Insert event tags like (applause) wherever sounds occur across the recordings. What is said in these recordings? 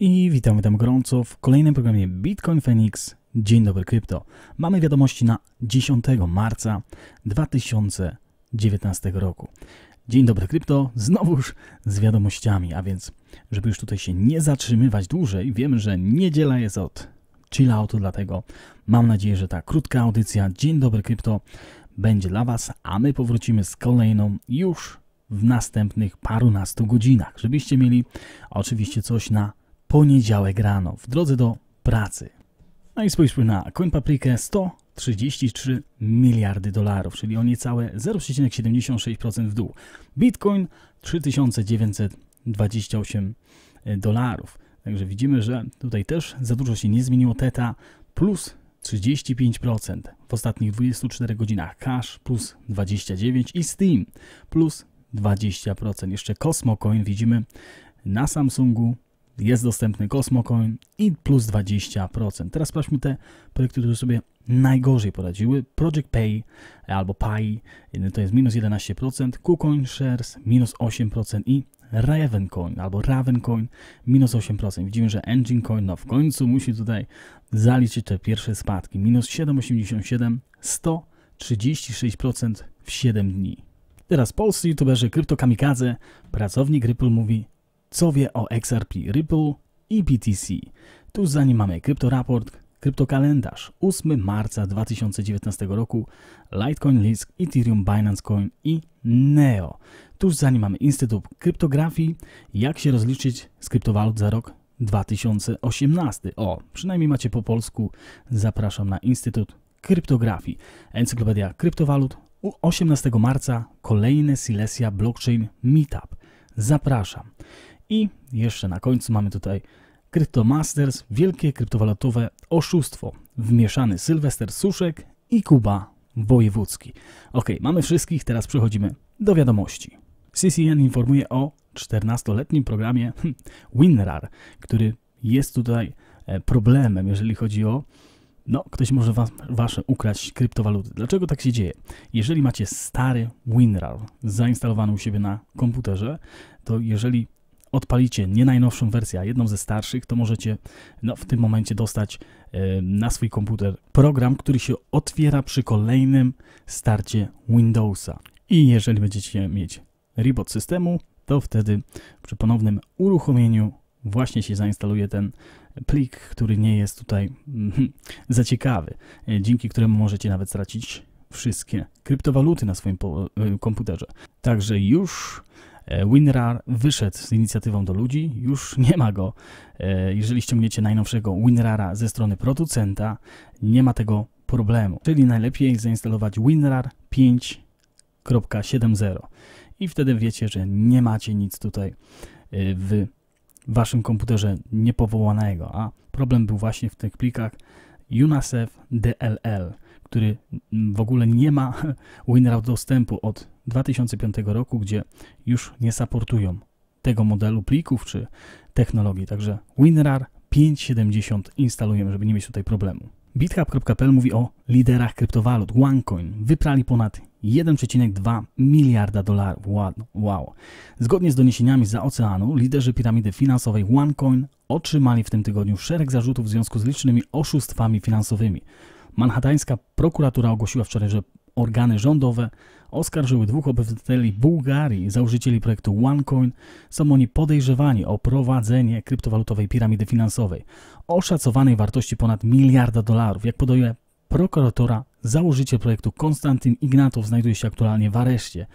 I witamy tam gorąco w kolejnym programie Bitcoin Phoenix. Dzień dobry krypto. Mamy wiadomości na 10 marca 2019 roku. Dzień dobry krypto, znowuż z wiadomościami, a więc żeby już tutaj się nie zatrzymywać dłużej, wiem, że niedziela jest od chilloutu, dlatego mam nadzieję, że ta krótka audycja Dzień dobry krypto będzie dla Was, a my powrócimy z kolejną już w następnych parunastu godzinach, żebyście mieli oczywiście coś na poniedziałek rano w drodze do pracy. No i spójrzmy na koń paprikę 133 miliardy dolarów, czyli o niecałe 0,76% w dół. Bitcoin 3928 dolarów. Także widzimy, że tutaj też za dużo się nie zmieniło. Teta plus 35% w ostatnich 24 godzinach. Cash plus 29% i Steam plus 20%. Jeszcze CosmoCoin widzimy na Samsungu jest dostępny Cosmocoin i plus 20%. Teraz sprawdźmy te projekty, które sobie najgorzej poradziły. Project Pay albo Pi y, to jest minus 11%, KuCoin Shares minus 8% i Ravencoin albo Ravencoin minus 8%. Widzimy, że Enginecoin. no w końcu musi tutaj zaliczyć te pierwsze spadki. Minus 7,87, 136% w 7 dni. Teraz polscy youtuberzy kryptokamikaze, pracownik Ripple mówi co wie o XRP Ripple i BTC. Tuż za nim mamy kryptoraport, kryptokalendarz 8 marca 2019 roku, Litecoin Lisk, Ethereum Binance Coin i NEO. Tuż za nim mamy Instytut Kryptografii, jak się rozliczyć z kryptowalut za rok 2018. O, przynajmniej macie po polsku. Zapraszam na Instytut Kryptografii. Encyklopedia Kryptowalut 18 marca kolejne Silesia Blockchain Meetup. Zapraszam. I jeszcze na końcu mamy tutaj Masters, wielkie kryptowalutowe oszustwo, wmieszany Sylwester Suszek i Kuba Wojewódzki. Ok, mamy wszystkich, teraz przechodzimy do wiadomości. CCN informuje o 14-letnim programie (laughs) WinRAR, który jest tutaj e, problemem, jeżeli chodzi o no, ktoś może was, wasze ukraść kryptowaluty. Dlaczego tak się dzieje? Jeżeli macie stary WinRAR zainstalowany u siebie na komputerze, to jeżeli odpalicie nie najnowszą wersję, a jedną ze starszych, to możecie no, w tym momencie dostać e, na swój komputer program, który się otwiera przy kolejnym starcie Windowsa. I jeżeli będziecie mieć reboot systemu, to wtedy przy ponownym uruchomieniu właśnie się zainstaluje ten plik, który nie jest tutaj mm, (laughs) za ciekawy, e, dzięki któremu możecie nawet stracić wszystkie kryptowaluty na swoim e, komputerze. Także już E, WinRAR wyszedł z inicjatywą do ludzi, już nie ma go. E, jeżeli ściągniecie najnowszego WinRARa ze strony producenta, nie ma tego problemu. Czyli najlepiej zainstalować WinRAR 5.70 i wtedy wiecie, że nie macie nic tutaj e, w waszym komputerze niepowołanego, a problem był właśnie w tych plikach UNASEF DLL, który w ogóle nie ma (laughs) WinRAR dostępu od 2005 roku, gdzie już nie supportują tego modelu plików czy technologii. Także WinRAR 570 instalujemy, żeby nie mieć tutaj problemu. BitHub.pl mówi o liderach kryptowalut. OneCoin wyprali ponad 1,2 miliarda dolarów. Wow. Zgodnie z doniesieniami za oceanu, liderzy piramidy finansowej OneCoin otrzymali w tym tygodniu szereg zarzutów w związku z licznymi oszustwami finansowymi. Manhattańska prokuratura ogłosiła wczoraj, że organy rządowe oskarżyły dwóch obywateli Bułgarii, założycieli projektu OneCoin. Są oni podejrzewani o prowadzenie kryptowalutowej piramidy finansowej o szacowanej wartości ponad miliarda dolarów, jak podaje prokuratora Założyciel projektu Konstantyn Ignatow znajduje się aktualnie w areszcie.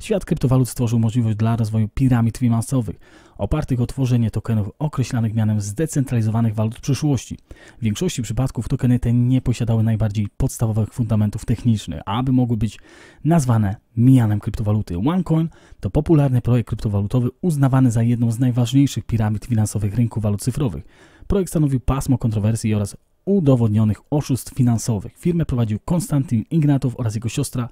Świat kryptowalut stworzył możliwość dla rozwoju piramid finansowych, opartych o tworzenie tokenów określanych mianem zdecentralizowanych walut przyszłości. W większości przypadków tokeny te nie posiadały najbardziej podstawowych fundamentów technicznych, aby mogły być nazwane mianem kryptowaluty. OneCoin to popularny projekt kryptowalutowy uznawany za jedną z najważniejszych piramid finansowych rynku walut cyfrowych. Projekt stanowił pasmo kontrowersji oraz udowodnionych oszustw finansowych. Firmę prowadził Konstantin Ignatow oraz jego siostra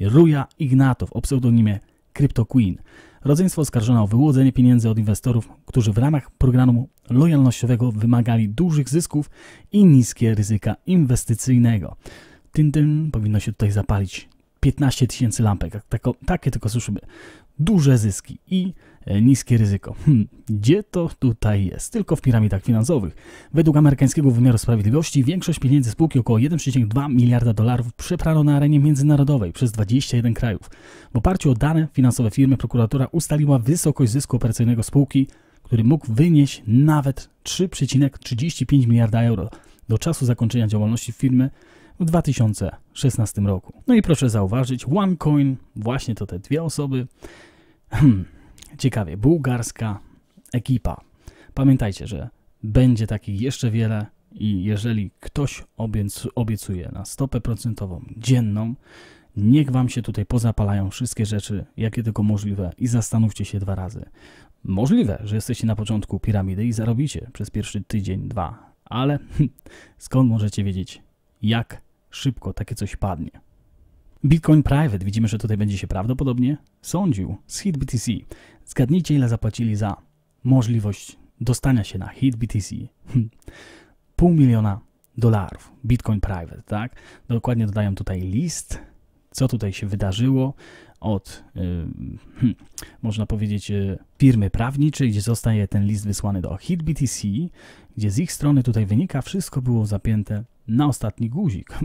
Ruja Ignatow o pseudonimie Crypto Queen. Rodzeństwo oskarżono o wyłudzenie pieniędzy od inwestorów, którzy w ramach programu lojalnościowego wymagali dużych zysków i niskie ryzyka inwestycyjnego. Tym tym powinno się tutaj zapalić 15 tysięcy lampek. Tak, takie tylko słyszymy duże zyski i e, niskie ryzyko. Hm, gdzie to tutaj jest? Tylko w piramidach finansowych. Według amerykańskiego wymiaru sprawiedliwości większość pieniędzy spółki, około 1,2 miliarda dolarów, przeprano na arenie międzynarodowej przez 21 krajów. W oparciu o dane finansowe firmy prokuratura ustaliła wysokość zysku operacyjnego spółki, który mógł wynieść nawet 3,35 miliarda euro do czasu zakończenia działalności firmy w 2016 roku. No i proszę zauważyć, OneCoin, właśnie to te dwie osoby, hmm, ciekawie, bułgarska ekipa. Pamiętajcie, że będzie takich jeszcze wiele i jeżeli ktoś obiecuje na stopę procentową dzienną, niech Wam się tutaj pozapalają wszystkie rzeczy, jakie tylko możliwe i zastanówcie się dwa razy. Możliwe, że jesteście na początku piramidy i zarobicie przez pierwszy tydzień, dwa, ale (laughs) skąd możecie wiedzieć, jak szybko takie coś padnie. Bitcoin Private, widzimy, że tutaj będzie się prawdopodobnie sądził z HitBTC. Zgadnijcie, ile zapłacili za możliwość dostania się na HitBTC? Hmm. Pół miliona dolarów. Bitcoin Private, tak? Dokładnie dodają tutaj list, co tutaj się wydarzyło od, yy, można powiedzieć, y, firmy prawniczej, gdzie zostaje ten list wysłany do HitBTC, gdzie z ich strony tutaj wynika, wszystko było zapięte na ostatni guzik.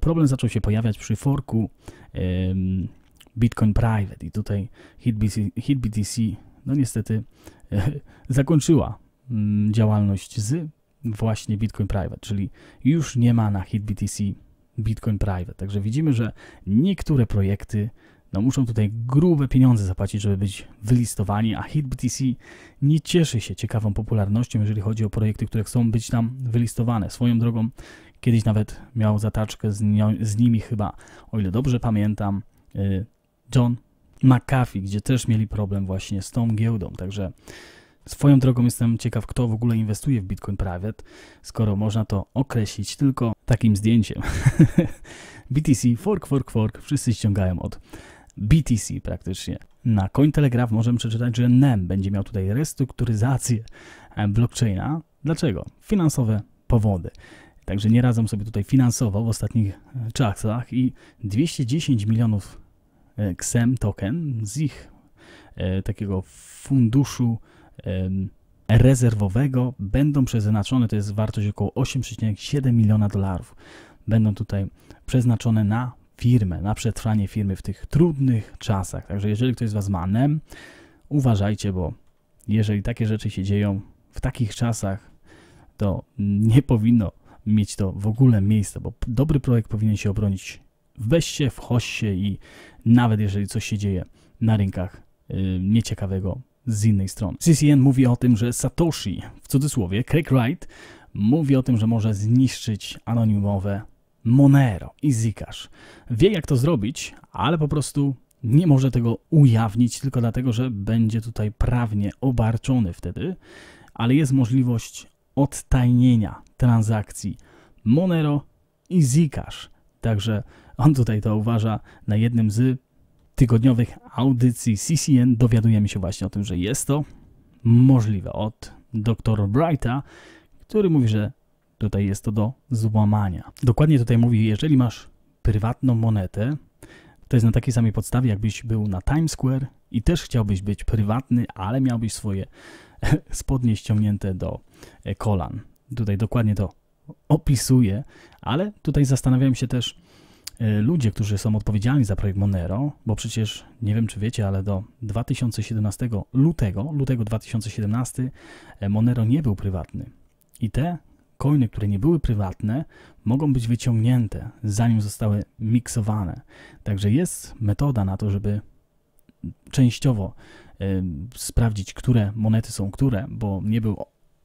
Problem zaczął się pojawiać przy forku Bitcoin Private i tutaj HitBTC, HitBTC no niestety (laughs) zakończyła mm, działalność z właśnie Bitcoin Private, czyli już nie ma na HitBTC Bitcoin Private. Także widzimy, że niektóre projekty no muszą tutaj grube pieniądze zapłacić, żeby być wylistowani, a HitBTC nie cieszy się ciekawą popularnością, jeżeli chodzi o projekty, które chcą być tam wylistowane. Swoją drogą Kiedyś nawet miał zataczkę z, ni z nimi chyba, o ile dobrze pamiętam, y, John McAfee, gdzie też mieli problem właśnie z tą giełdą. Także swoją drogą jestem ciekaw, kto w ogóle inwestuje w Bitcoin Private, skoro można to określić tylko takim zdjęciem. (laughs) BTC, fork, fork, fork, wszyscy ściągają od BTC praktycznie. Na Cointelegraph możemy przeczytać, że NEM będzie miał tutaj restrukturyzację blockchaina. Dlaczego? Finansowe powody. Także nie radzą sobie tutaj finansowo w ostatnich e, czasach i 210 milionów XEM e, token z ich e, takiego funduszu e, rezerwowego będą przeznaczone, to jest wartość około 8,7 miliona dolarów, będą tutaj przeznaczone na firmę, na przetrwanie firmy w tych trudnych czasach. Także jeżeli ktoś z Was ma NEM, uważajcie, bo jeżeli takie rzeczy się dzieją w takich czasach, to nie powinno mieć to w ogóle miejsce, bo dobry projekt powinien się obronić w beście, w hoście i nawet jeżeli coś się dzieje na rynkach yy, nieciekawego z innej strony. CCN mówi o tym, że Satoshi, w cudzysłowie, Craig Wright, mówi o tym, że może zniszczyć anonimowe Monero i Zcash. Wie jak to zrobić, ale po prostu nie może tego ujawnić tylko dlatego, że będzie tutaj prawnie obarczony wtedy, ale jest możliwość odtajnienia transakcji Monero i Zcash. Także on tutaj to uważa na jednym z tygodniowych audycji CCN. Dowiadujemy się właśnie o tym, że jest to możliwe od doktora Brighta, który mówi, że tutaj jest to do złamania. Dokładnie tutaj mówi, jeżeli masz prywatną monetę, to jest na takiej samej podstawie, jakbyś był na Times Square i też chciałbyś być prywatny, ale miałbyś swoje (laughs) spodnie ściągnięte do e, kolan tutaj dokładnie to opisuje, ale tutaj zastanawiam się też e, ludzie, którzy są odpowiedzialni za projekt Monero, bo przecież nie wiem czy wiecie, ale do 2017 lutego, lutego 2017 e, Monero nie był prywatny. I te coiny, które nie były prywatne, mogą być wyciągnięte, zanim zostały miksowane. Także jest metoda na to, żeby częściowo y, sprawdzić, które monety są które, bo nie był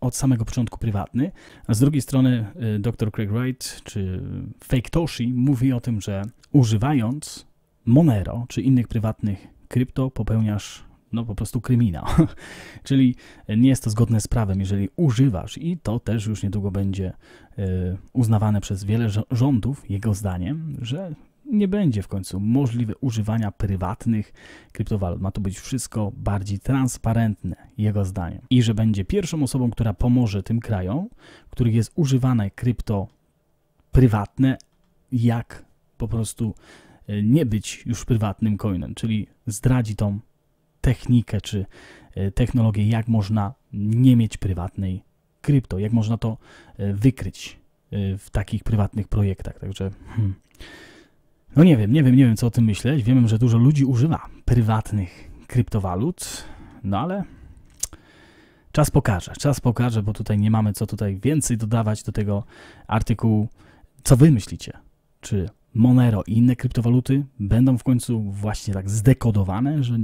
od samego początku prywatny, a z drugiej strony y, dr Craig Wright czy Fake Toshi mówi o tym, że używając Monero czy innych prywatnych krypto popełniasz no po prostu kryminał. (laughs) Czyli nie jest to zgodne z prawem, jeżeli używasz i to też już niedługo będzie y, uznawane przez wiele rządów, jego zdaniem, że nie będzie w końcu możliwe używania prywatnych kryptowalut. Ma to być wszystko bardziej transparentne, jego zdaniem. I że będzie pierwszą osobą, która pomoże tym krajom, w których jest używane krypto prywatne, jak po prostu e, nie być już prywatnym coinem, czyli zdradzi tą technikę czy e, technologię, jak można nie mieć prywatnej krypto, jak można to e, wykryć w takich prywatnych projektach. Także hmm. No nie wiem, nie wiem, nie wiem co o tym myśleć. Wiem, że dużo ludzi używa prywatnych kryptowalut, no ale czas pokaże, czas pokaże, bo tutaj nie mamy co tutaj więcej dodawać do tego artykułu. Co wy myślicie? Czy Monero i inne kryptowaluty będą w końcu właśnie tak zdekodowane, że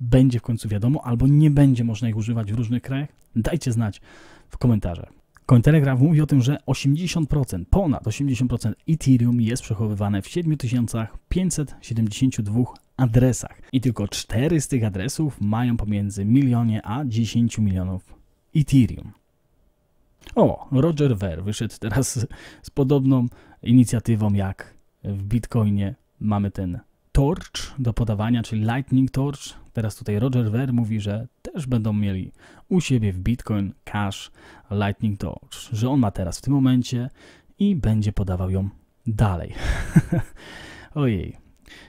będzie w końcu wiadomo, albo nie będzie można ich używać w różnych krajach? Dajcie znać w komentarzach. Cointelegraph mówi o tym, że 80%, ponad 80% Ethereum jest przechowywane w 7572 adresach i tylko 4 z tych adresów mają pomiędzy milionie a 10 milionów Ethereum. O, Roger Ver wyszedł teraz z, z podobną inicjatywą jak w Bitcoinie mamy ten torch do podawania, czyli Lightning Torch, Teraz tutaj Roger Ver mówi, że też będą mieli u siebie w Bitcoin Cash Lightning Torch, że on ma teraz w tym momencie i będzie podawał ją dalej. (laughs) Ojej.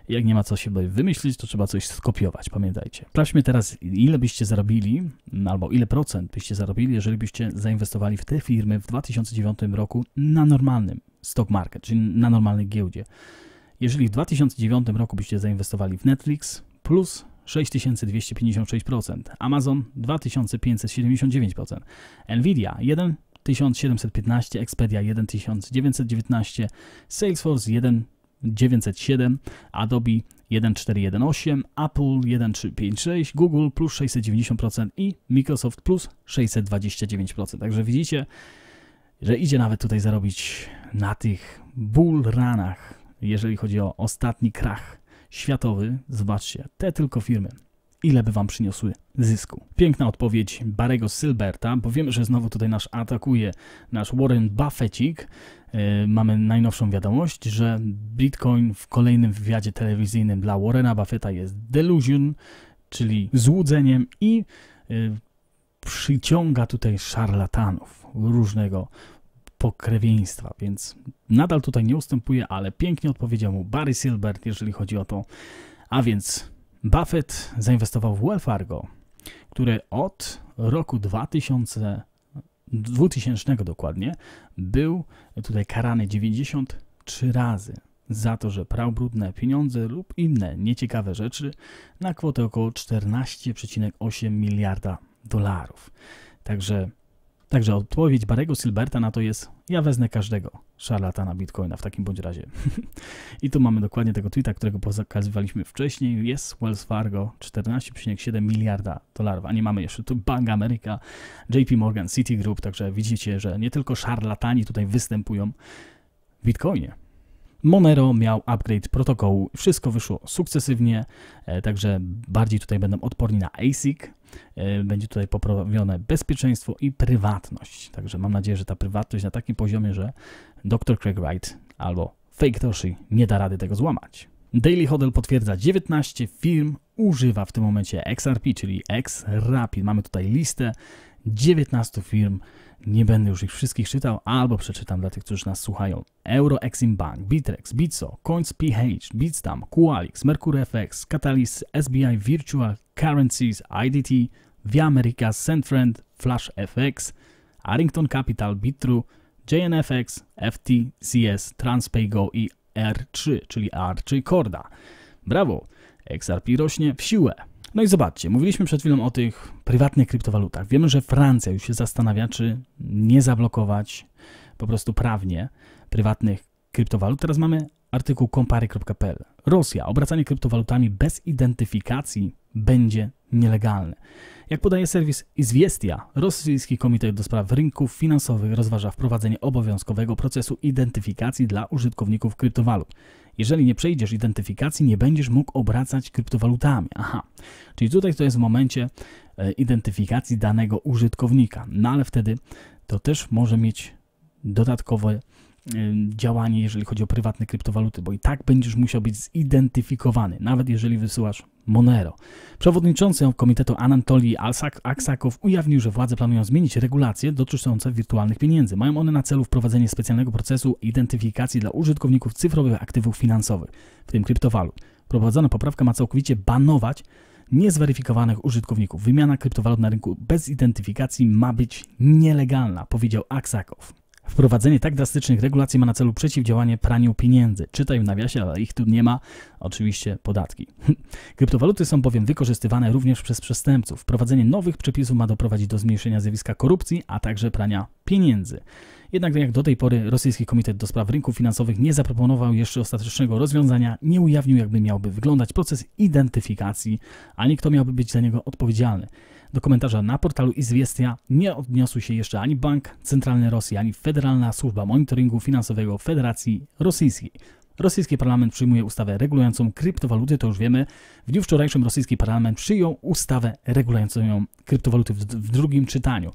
Jak nie ma co się wymyślić, to trzeba coś skopiować, pamiętajcie. Sprawdźmy teraz, ile byście zarobili, no albo ile procent byście zarobili, jeżeli byście zainwestowali w te firmy w 2009 roku na normalnym stock market, czyli na normalnej giełdzie. Jeżeli w 2009 roku byście zainwestowali w Netflix plus 6256%, Amazon 2579%, Nvidia 1715, Expedia 1919, Salesforce 1907, Adobe 1418, Apple 1356, Google plus 690% i Microsoft plus 629%. Także widzicie, że idzie nawet tutaj zarobić na tych bull ranach, jeżeli chodzi o ostatni krach światowy, zobaczcie, te tylko firmy. Ile by wam przyniosły zysku? Piękna odpowiedź Barego Silberta, bo wiemy, że znowu tutaj nasz atakuje nasz Warren Buffettik. E, mamy najnowszą wiadomość, że Bitcoin w kolejnym wywiadzie telewizyjnym dla Warrena Buffetta jest delusion, czyli złudzeniem i e, przyciąga tutaj szarlatanów różnego pokrewieństwa, więc nadal tutaj nie ustępuje, ale pięknie odpowiedział mu Barry Silbert, jeżeli chodzi o to. A więc Buffett zainwestował w Wells Fargo, które od roku 2000, 2000 dokładnie był tutaj karany 93 razy za to, że prał brudne pieniądze lub inne nieciekawe rzeczy na kwotę około 14,8 miliarda dolarów. Także Także odpowiedź Barego Silberta na to jest ja wezmę każdego szarlatana bitcoina w takim bądź razie. (laughs) I tu mamy dokładnie tego tweeta, którego pokazywaliśmy wcześniej. Jest Wells Fargo 14,7 miliarda dolarów, a nie mamy jeszcze tu Bank America, JP Morgan, Citigroup, także widzicie, że nie tylko szarlatani tutaj występują w bitcoinie. Monero miał upgrade protokołu, wszystko wyszło sukcesywnie, e, także bardziej tutaj będą odporni na ASIC. E, będzie tutaj poprawione bezpieczeństwo i prywatność. Także mam nadzieję, że ta prywatność na takim poziomie, że dr Craig Wright albo Fake Toshi nie da rady tego złamać. Daily Hodel potwierdza 19 firm używa w tym momencie XRP, czyli X Rapid. Mamy tutaj listę 19 firm, nie będę już ich wszystkich czytał, albo przeczytam dla tych, którzy nas słuchają. Euro Exim Bank, Bitrex, Bitso, Coins PH, Bitstamp, Qualix, Mercury FX, Catalyst, SBI Virtual Currencies, IDT, Via America, Centrend, Flash FX, Arrington Capital, Bitru, JNFX, FT, CS, TransPayGo i R3, czyli R3 Corda. Brawo! XRP rośnie w siłę. No i zobaczcie, mówiliśmy przed chwilą o tych prywatnych kryptowalutach. Wiemy, że Francja już się zastanawia, czy nie zablokować po prostu prawnie prywatnych kryptowalut. Teraz mamy artykuł kompary.pl. Rosja, obracanie kryptowalutami bez identyfikacji będzie nielegalne. Jak podaje serwis Izwiestia, rosyjski komitet do spraw rynków finansowych rozważa wprowadzenie obowiązkowego procesu identyfikacji dla użytkowników kryptowalut. Jeżeli nie przejdziesz identyfikacji, nie będziesz mógł obracać kryptowalutami. Aha, czyli tutaj to jest w momencie e, identyfikacji danego użytkownika, no ale wtedy to też może mieć dodatkowe Y, działanie, jeżeli chodzi o prywatne kryptowaluty, bo i tak będziesz musiał być zidentyfikowany, nawet jeżeli wysyłasz Monero. Przewodniczący Komitetu Anatolii Aksakow ujawnił, że władze planują zmienić regulacje dotyczące wirtualnych pieniędzy. Mają one na celu wprowadzenie specjalnego procesu identyfikacji dla użytkowników cyfrowych aktywów finansowych, w tym kryptowalut. Wprowadzona poprawka ma całkowicie banować niezweryfikowanych użytkowników. Wymiana kryptowalut na rynku bez identyfikacji ma być nielegalna, powiedział Aksakow. Wprowadzenie tak drastycznych regulacji ma na celu przeciwdziałanie praniu pieniędzy. Czytaj w nawiasie, ale ich tu nie ma. Oczywiście podatki. (laughs) Kryptowaluty są bowiem wykorzystywane również przez przestępców. Wprowadzenie nowych przepisów ma doprowadzić do zmniejszenia zjawiska korupcji, a także prania pieniędzy. Jednak tak jak do tej pory rosyjski Komitet do Spraw Rynków Finansowych nie zaproponował jeszcze ostatecznego rozwiązania, nie ujawnił jakby miałby wyglądać proces identyfikacji, ani kto miałby być za niego odpowiedzialny. Do komentarza na portalu Izwiestia nie odniosły się jeszcze ani Bank Centralny Rosji, ani Federalna Służba Monitoringu Finansowego Federacji Rosyjskiej. Rosyjski parlament przyjmuje ustawę regulującą kryptowaluty, to już wiemy. W dniu wczorajszym rosyjski parlament przyjął ustawę regulującą kryptowaluty w drugim czytaniu.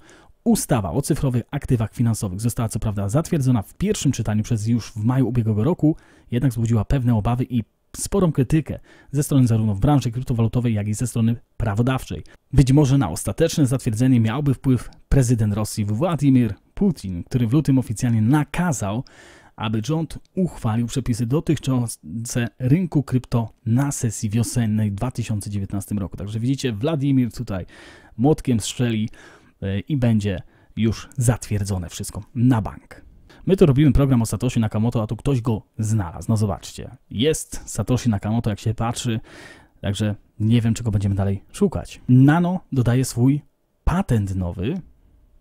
Ustawa o cyfrowych aktywach finansowych została co prawda zatwierdzona w pierwszym czytaniu przez już w maju ubiegłego roku, jednak wzbudziła pewne obawy i sporą krytykę ze strony zarówno w branży kryptowalutowej, jak i ze strony prawodawczej. Być może na ostateczne zatwierdzenie miałby wpływ prezydent Rosji Władimir Putin, który w lutym oficjalnie nakazał, aby rząd uchwalił przepisy dotyczące rynku krypto na sesji wiosennej w 2019 roku. Także widzicie, Władimir tutaj młotkiem strzeli i będzie już zatwierdzone wszystko na bank. My tu robimy program o Satoshi Nakamoto, a tu ktoś go znalazł. No zobaczcie, jest Satoshi Nakamoto, jak się patrzy, także nie wiem, czego będziemy dalej szukać. Nano dodaje swój patent nowy.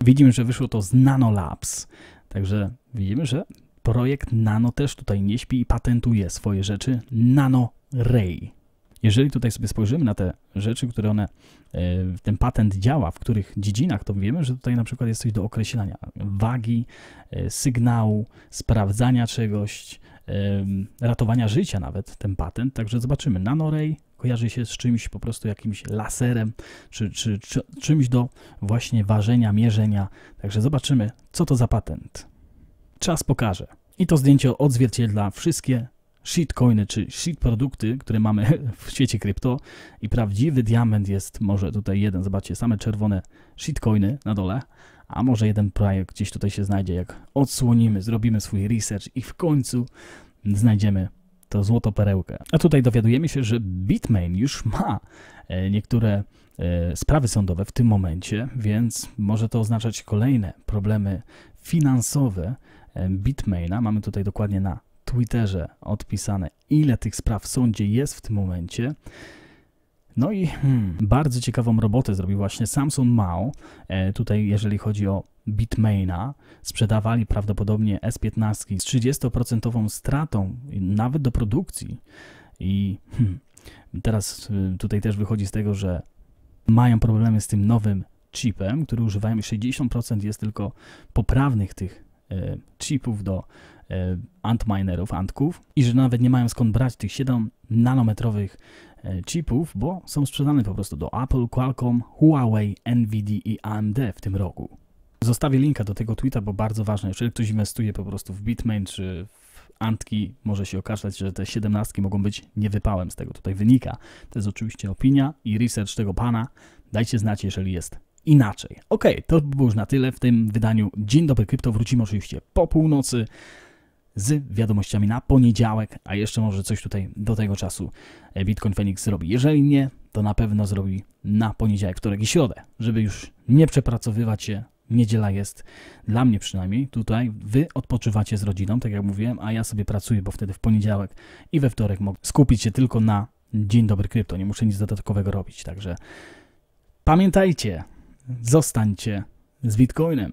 Widzimy, że wyszło to z Nano Labs, także widzimy, że projekt Nano też tutaj nie śpi i patentuje swoje rzeczy Nano Ray jeżeli tutaj sobie spojrzymy na te rzeczy, które one, e, ten patent działa, w których dziedzinach, to wiemy, że tutaj na przykład jest coś do określania wagi, e, sygnału, sprawdzania czegoś, e, ratowania życia nawet ten patent. Także zobaczymy. Nanoray kojarzy się z czymś po prostu jakimś laserem, czy, czy, czy czymś do właśnie ważenia, mierzenia. Także zobaczymy, co to za patent. Czas pokaże. I to zdjęcie odzwierciedla wszystkie shitcoiny czy shit produkty, które mamy (laughs) w świecie krypto i prawdziwy diament jest może tutaj jeden, zobaczcie, same czerwone shitcoiny na dole, a może jeden projekt gdzieś tutaj się znajdzie, jak odsłonimy, zrobimy swój research i w końcu znajdziemy to złoto perełkę. A tutaj dowiadujemy się, że Bitmain już ma e, niektóre e, sprawy sądowe w tym momencie, więc może to oznaczać kolejne problemy finansowe e, Bitmaina. Mamy tutaj dokładnie na Twitterze odpisane, ile tych spraw w sądzie jest w tym momencie. No i hmm, bardzo ciekawą robotę zrobił właśnie Samsung Mao. E, tutaj, jeżeli chodzi o Bitmaina, sprzedawali prawdopodobnie S15 z 30% stratą, nawet do produkcji. I hmm, teraz y, tutaj też wychodzi z tego, że mają problemy z tym nowym chipem, który używają i 60% jest tylko poprawnych tych E, chipów do e, antminerów, antków i że nawet nie mają skąd brać tych 7 nanometrowych e, chipów, bo są sprzedane po prostu do Apple, Qualcomm, Huawei, Nvidia i AMD w tym roku. Zostawię linka do tego tweeta, bo bardzo ważne, jeżeli ktoś inwestuje po prostu w Bitmain czy w Antki, może się okazać, że te 17 mogą być niewypałem z tego tutaj wynika. To jest oczywiście opinia i research tego pana. Dajcie znać, jeżeli jest inaczej. Ok, to by było już na tyle w tym wydaniu. Dzień dobry krypto, wrócimy oczywiście po północy z wiadomościami na poniedziałek, a jeszcze może coś tutaj do tego czasu e, Bitcoin Phoenix zrobi. Jeżeli nie, to na pewno zrobi na poniedziałek, wtorek i środę, żeby już nie przepracowywać się. Niedziela jest dla mnie przynajmniej tutaj. Wy odpoczywacie z rodziną, tak jak mówiłem, a ja sobie pracuję, bo wtedy w poniedziałek i we wtorek mogę skupić się tylko na dzień dobry krypto. Nie muszę nic dodatkowego robić, także pamiętajcie, Zostańcie z Bitcoinem.